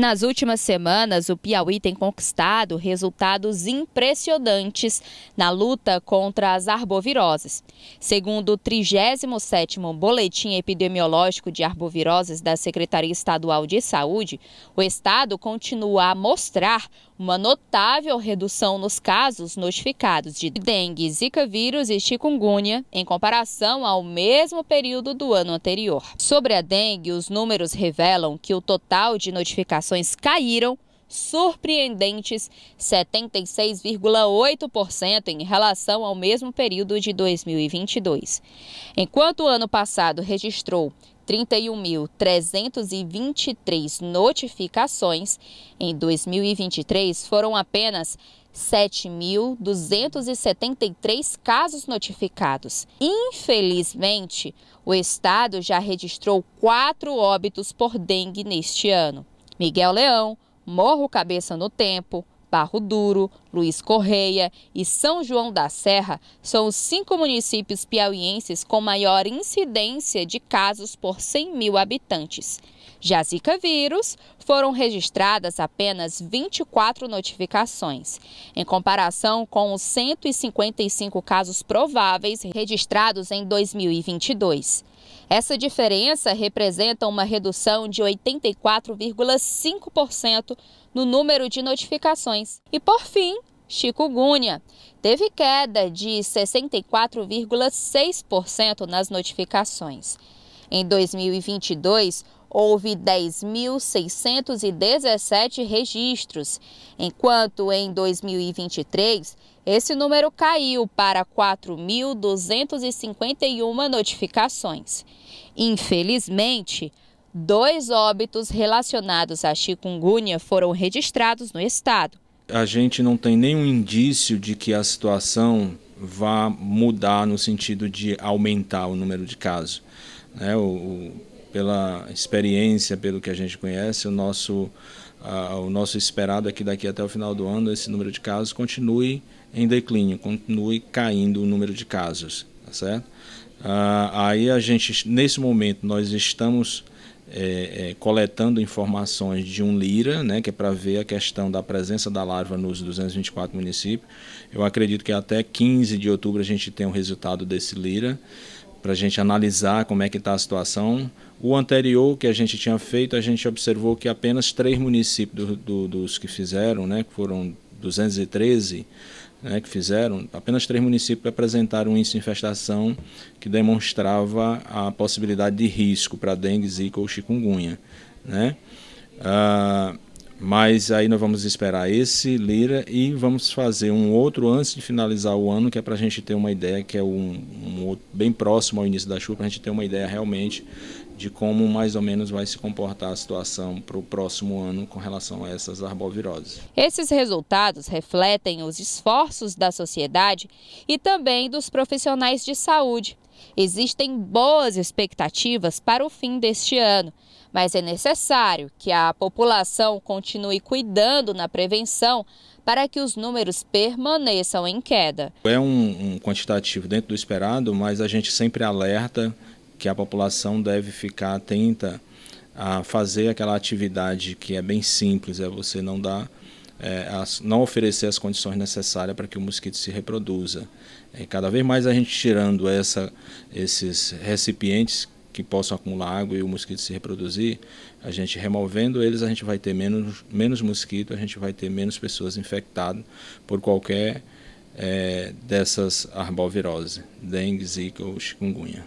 Nas últimas semanas, o Piauí tem conquistado resultados impressionantes na luta contra as arboviroses. Segundo o 37º Boletim Epidemiológico de Arboviroses da Secretaria Estadual de Saúde, o estado continua a mostrar uma notável redução nos casos notificados de dengue, zika vírus e chikungunya em comparação ao mesmo período do ano anterior. Sobre a dengue, os números revelam que o total de notificações caíram surpreendentes 76,8% em relação ao mesmo período de 2022. Enquanto o ano passado registrou 31.323 notificações, em 2023 foram apenas 7.273 casos notificados. Infelizmente, o estado já registrou quatro óbitos por dengue neste ano. Miguel Leão, Morro Cabeça no Tempo, Barro Duro, Luiz Correia e São João da Serra são os cinco municípios piauienses com maior incidência de casos por 100 mil habitantes. Já Zika vírus, foram registradas apenas 24 notificações, em comparação com os 155 casos prováveis registrados em 2022. Essa diferença representa uma redução de 84,5% no número de notificações. E por fim, Gunha Teve queda de 64,6% nas notificações. Em 2022, houve 10.617 registros, enquanto em 2023 esse número caiu para 4.251 notificações. Infelizmente, Dois óbitos relacionados à chikungunya foram registrados no estado. A gente não tem nenhum indício de que a situação vá mudar no sentido de aumentar o número de casos. É, o, o, pela experiência, pelo que a gente conhece, o nosso, o nosso esperado é que daqui até o final do ano esse número de casos continue em declínio, continue caindo o número de casos, tá certo? Ah, aí a gente, nesse momento, nós estamos é, é, coletando informações de um Lira, né, que é para ver a questão da presença da larva nos 224 municípios. Eu acredito que até 15 de outubro a gente tem o um resultado desse Lira, para a gente analisar como é que está a situação. O anterior que a gente tinha feito, a gente observou que apenas três municípios do, do, dos que fizeram, né, que foram 213, né, que fizeram, apenas três municípios apresentaram um índice de infestação que demonstrava a possibilidade de risco para dengue, zika ou chikungunya. Né? Ah, mas aí nós vamos esperar esse Lira e vamos fazer um outro antes de finalizar o ano, que é para a gente ter uma ideia, que é um, como bem próximo ao início da chuva, para a gente ter uma ideia realmente de como mais ou menos vai se comportar a situação para o próximo ano com relação a essas arboviroses. Esses resultados refletem os esforços da sociedade e também dos profissionais de saúde Existem boas expectativas para o fim deste ano, mas é necessário que a população continue cuidando na prevenção para que os números permaneçam em queda. É um, um quantitativo dentro do esperado, mas a gente sempre alerta que a população deve ficar atenta a fazer aquela atividade que é bem simples, é você não dar é, não oferecer as condições necessárias para que o mosquito se reproduza. É, cada vez mais a gente tirando essa, esses recipientes que possam acumular água e o mosquito se reproduzir, a gente removendo eles, a gente vai ter menos, menos mosquito, a gente vai ter menos pessoas infectadas por qualquer é, dessas arboviroses, dengue, zika ou chikungunya.